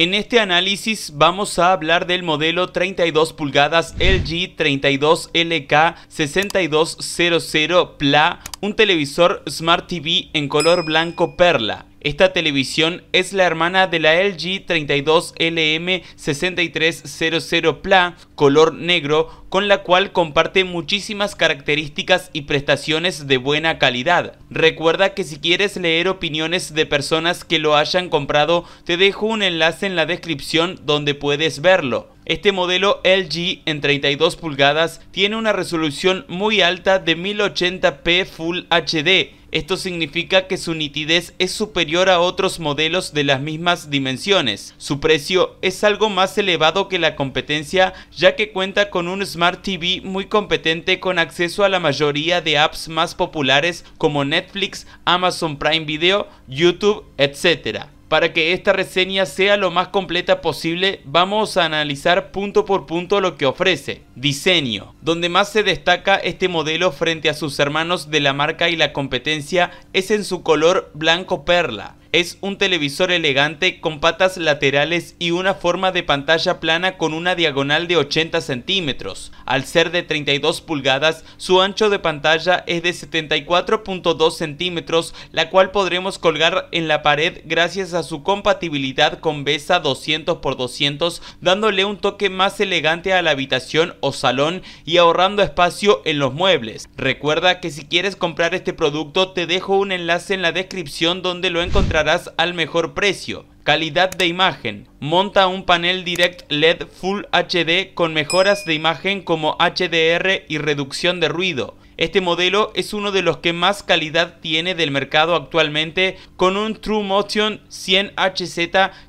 En este análisis vamos a hablar del modelo 32 pulgadas LG 32LK6200 PLA, un televisor Smart TV en color blanco perla. Esta televisión es la hermana de la LG 32LM6300 PLA color negro con la cual comparte muchísimas características y prestaciones de buena calidad. Recuerda que si quieres leer opiniones de personas que lo hayan comprado te dejo un enlace en la descripción donde puedes verlo. Este modelo LG en 32 pulgadas tiene una resolución muy alta de 1080p Full HD esto significa que su nitidez es superior a otros modelos de las mismas dimensiones. Su precio es algo más elevado que la competencia ya que cuenta con un Smart TV muy competente con acceso a la mayoría de apps más populares como Netflix, Amazon Prime Video, YouTube, etc. Para que esta reseña sea lo más completa posible, vamos a analizar punto por punto lo que ofrece. Diseño, donde más se destaca este modelo frente a sus hermanos de la marca y la competencia es en su color blanco perla. Es un televisor elegante con patas laterales y una forma de pantalla plana con una diagonal de 80 centímetros. Al ser de 32 pulgadas, su ancho de pantalla es de 74.2 centímetros, la cual podremos colgar en la pared gracias a su compatibilidad con BESA 200x200, dándole un toque más elegante a la habitación o salón y ahorrando espacio en los muebles. Recuerda que si quieres comprar este producto te dejo un enlace en la descripción donde lo encontrarás al mejor precio. Calidad de imagen. Monta un panel Direct LED Full HD con mejoras de imagen como HDR y reducción de ruido. Este modelo es uno de los que más calidad tiene del mercado actualmente con un True Motion 100 HZ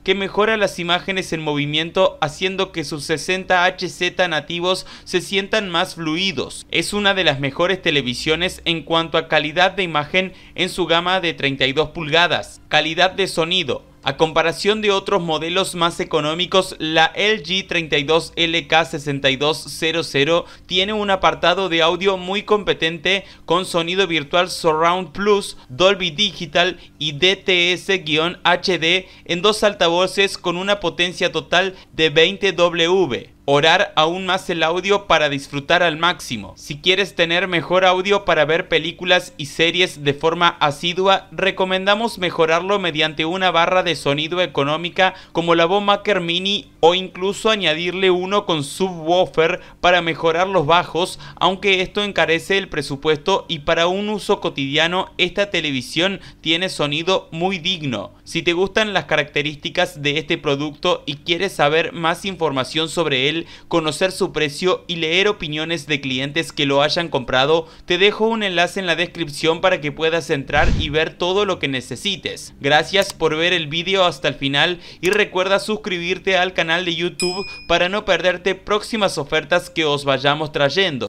que mejora las imágenes en movimiento haciendo que sus 60 HZ nativos se sientan más fluidos. Es una de las mejores televisiones en cuanto a calidad de imagen en su gama de 32 pulgadas, calidad de sonido, a comparación de otros modelos más económicos, la LG 32LK6200 tiene un apartado de audio muy competente con sonido virtual Surround Plus, Dolby Digital y DTS-HD en dos altavoces con una potencia total de 20 W orar aún más el audio para disfrutar al máximo. Si quieres tener mejor audio para ver películas y series de forma asidua, recomendamos mejorarlo mediante una barra de sonido económica como la Maker Mini o incluso añadirle uno con subwoofer para mejorar los bajos, aunque esto encarece el presupuesto y para un uso cotidiano esta televisión tiene sonido muy digno. Si te gustan las características de este producto y quieres saber más información sobre él, conocer su precio y leer opiniones de clientes que lo hayan comprado, te dejo un enlace en la descripción para que puedas entrar y ver todo lo que necesites. Gracias por ver el vídeo hasta el final y recuerda suscribirte al canal de YouTube para no perderte próximas ofertas que os vayamos trayendo.